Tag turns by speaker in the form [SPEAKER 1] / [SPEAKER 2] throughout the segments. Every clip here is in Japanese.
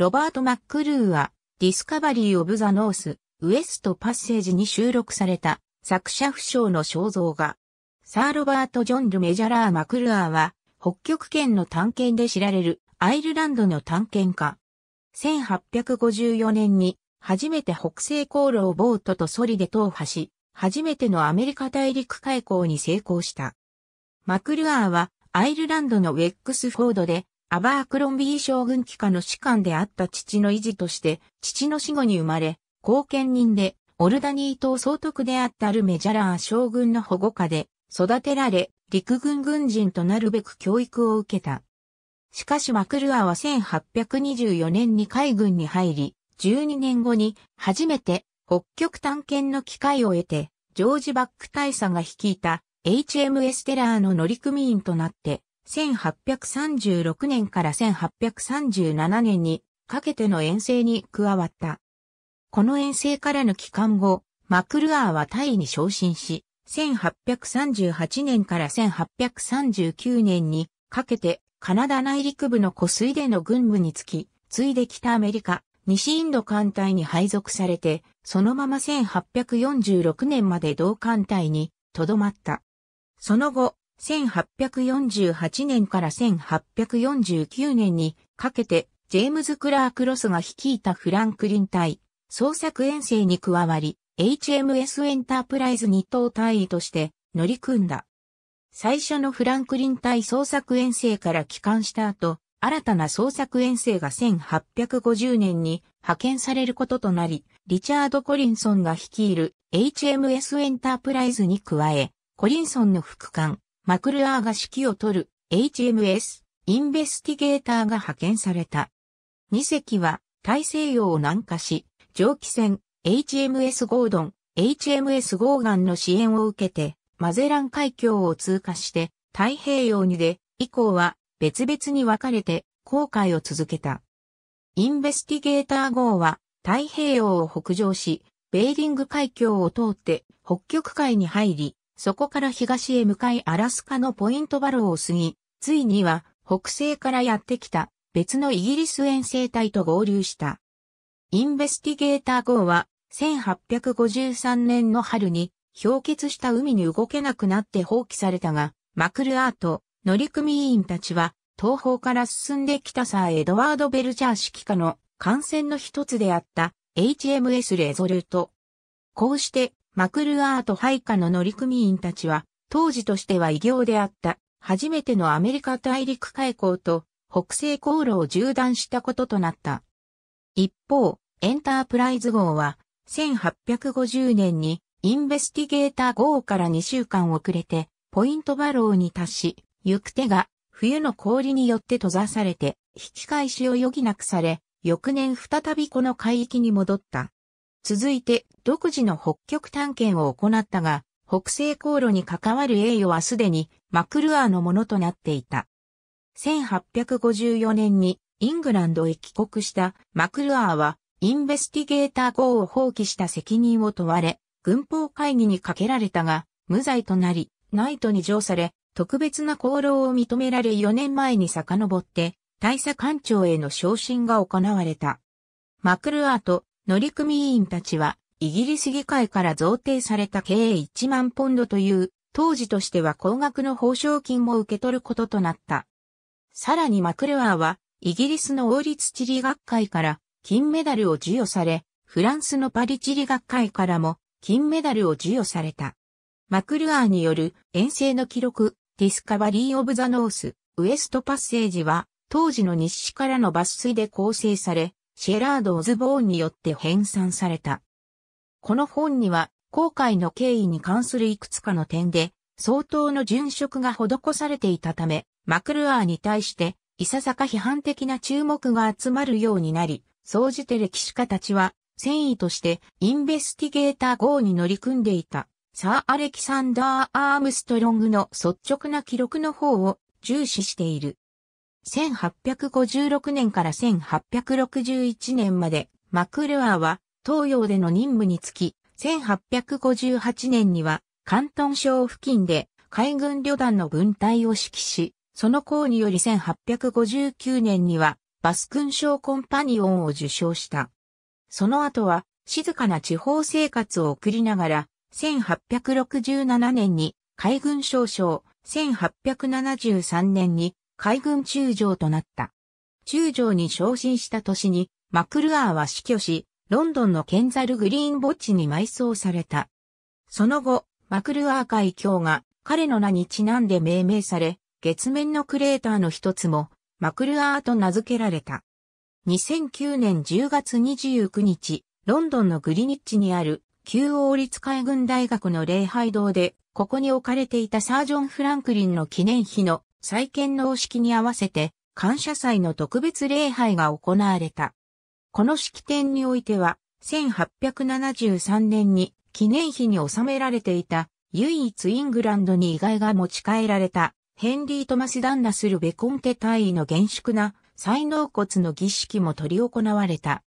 [SPEAKER 1] ロバート・マックルーは、ディスカバリー・オブ・ザ・ノース、ウエスト・パッセージに収録された、作者不詳の肖像画。サー・ロバート・ジョン・ル・メジャラー・マクルアーは、北極圏の探検で知られる、アイルランドの探検家。1854年に、初めて北西航路をボートとソリで踏破し、初めてのアメリカ大陸海溝に成功した。マクルアーは、アイルランドのウェックスフォードで、アバークロンビー将軍機下の士官であった父の維持として、父の死後に生まれ、後見人で、オルダニー島総督であったルメジャラー将軍の保護下で、育てられ、陸軍軍人となるべく教育を受けた。しかしマクルアは1824年に海軍に入り、12年後に初めて北極探検の機会を得て、ジョージ・バック大佐が率いた HMS テラーの乗組員となって1836年から1837年にかけての遠征に加わった。この遠征からの期間後、マクルアーはタイに昇進し、1838年から1839年にかけてカナダ内陸部の湖水での軍務につき、ついで北アメリカ、西インド艦隊に配属されて、そのまま1846年まで同艦隊に留まった。その後、1848年から1849年にかけて、ジェームズ・クラーク・ロスが率いたフランクリン隊、創作遠征に加わり、HMS エンタープライズ2等隊員として乗り組んだ。最初のフランクリン隊創作遠征から帰還した後、新たな創作遠征が1850年に派遣されることとなり、リチャード・コリンソンが率いる HMS エンタープライズに加え、コリンソンの副官、マクルアーが指揮を取る HMS インベスティゲーターが派遣された。2隻は大西洋を南下し、蒸気船 HMS ゴードン、HMS ゴーガンの支援を受けて、マゼラン海峡を通過して太平洋にで、以降は別々に分かれて航海を続けた。インベスティゲーター号は太平洋を北上し、ベーリング海峡を通って北極海に入り、そこから東へ向かいアラスカのポイントバローを過ぎ、ついには北西からやってきた別のイギリス遠征隊と合流した。インベスティゲーター号は1853年の春に氷結した海に動けなくなって放棄されたが、マクルアート、乗組員たちは東方から進んできたサー・エドワード・ベルチャー指揮下の艦船の一つであった HMS レゾルート。こうしてマクルアート配下の乗組員たちは、当時としては異業であった、初めてのアメリカ大陸海港と北西航路を縦断したこととなった。一方、エンタープライズ号は、1850年にインベスティゲーター号から2週間遅れて、ポイントバローに達し、行く手が冬の氷によって閉ざされて、引き返しを余儀なくされ、翌年再びこの海域に戻った。続いて独自の北極探検を行ったが、北西航路に関わる栄誉はすでにマクルアーのものとなっていた。1854年にイングランドへ帰国したマクルアーは、インベスティゲーター号を放棄した責任を問われ、軍法会議にかけられたが、無罪となり、ナイトに上され、特別な功労を認められ4年前に遡って、大佐官庁への昇進が行われた。マクルアーと乗組員たちは、イギリス議会から贈呈された計1万ポンドという、当時としては高額の報奨金も受け取ることとなった。さらにマクルワーは、イギリスの王立地理学会から金メダルを授与され、フランスのパリ地理学会からも金メダルを授与された。マクルアーによる遠征の記録、ディスカバリー・オブ・ザ・ノース、ウエストパッセージは、当時の日からの抜粋で構成され、シェラード・オズボーンによって編纂された。この本には、航海の経緯に関するいくつかの点で、相当の殉職が施されていたため、マクルアーに対して、いささか批判的な注目が集まるようになり、総じて歴史家たちは、戦意として、インベスティゲーター号に乗り組んでいた、サー・アレキサンダー・アームストロングの率直な記録の方を重視している。1856年から1861年まで、マクルアーは東洋での任務につき、1858年には関東省付近で海軍旅団の軍隊を指揮し、その功により1859年にはバス勲章コンパニオンを受賞した。その後は静かな地方生活を送りながら、1867年に海軍少将、1873年に海軍中将となった。中将に昇進した年に、マクルアーは死去し、ロンドンのケンザル・グリーン墓地に埋葬された。その後、マクルアー海峡が彼の名にちなんで命名され、月面のクレーターの一つも、マクルアーと名付けられた。2009年10月29日、ロンドンのグリニッチにある旧王立海軍大学の礼拝堂で、ここに置かれていたサージョン・フランクリンの記念碑の再建の式に合わせて感謝祭の特別礼拝が行われた。この式典においては、1873年に記念碑に収められていた唯一イングランドに遺骸が持ち帰られたヘンリー・トマス・ダンナスル・ベコンテ大尉の厳粛な才納骨の儀式も取り行われた。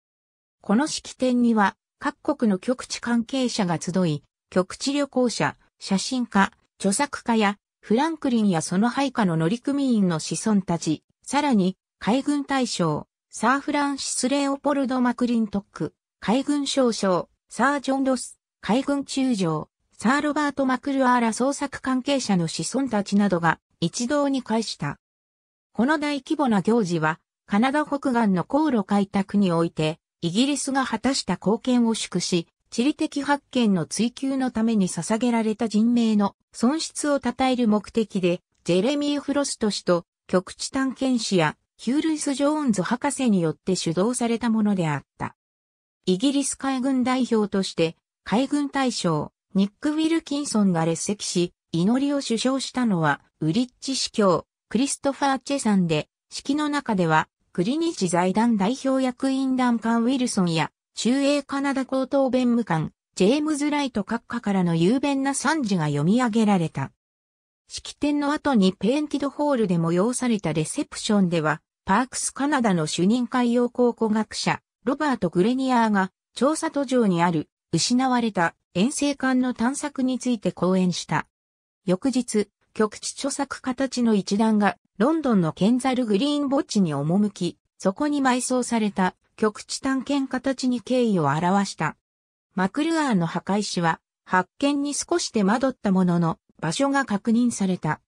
[SPEAKER 1] この式典には各国の局地関係者が集い、局地旅行者、写真家、著作家やフランクリンやその配下の乗組員の子孫たち、さらに、海軍大将、サー・フランシス・レオポルド・マクリントック、海軍少将、サー・ジョン・ロス、海軍中将、サー・ロバート・マクルアーラ捜索関係者の子孫たちなどが一堂に会した。この大規模な行事は、カナダ北岸の航路開拓において、イギリスが果たした貢献を祝し、地理的発見の追求のために捧げられた人命の損失を称える目的で、ジェレミー・フロスト氏と局地探検士やヒュールイス・ジョーンズ博士によって主導されたものであった。イギリス海軍代表として、海軍大将、ニック・ウィルキンソンが列席し、祈りを主張したのは、ウリッチ司教、クリストファー・チェさんで、式の中では、クリニッ財団代表役員団カン・ウィルソンや、中英カナダ高等弁務官、ジェームズ・ライト閣下からの雄弁な賛辞が読み上げられた。式典の後にペインティドホールで催されたレセプションでは、パークスカナダの主任海洋考古学者、ロバート・グレニアーが、調査途上にある、失われた遠征艦の探索について講演した。翌日、局地著作形の一団が、ロンドンのケンザルグリーン墓地に赴き、そこに埋葬された極地探検家たちに敬意を表した。マクルアーの墓石は、発見に少し手間取ったものの、場所が確認された。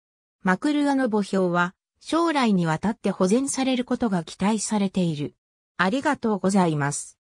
[SPEAKER 1] マクルアの墓標は、将来にわたって保全されることが期待されている。ありがとうございます。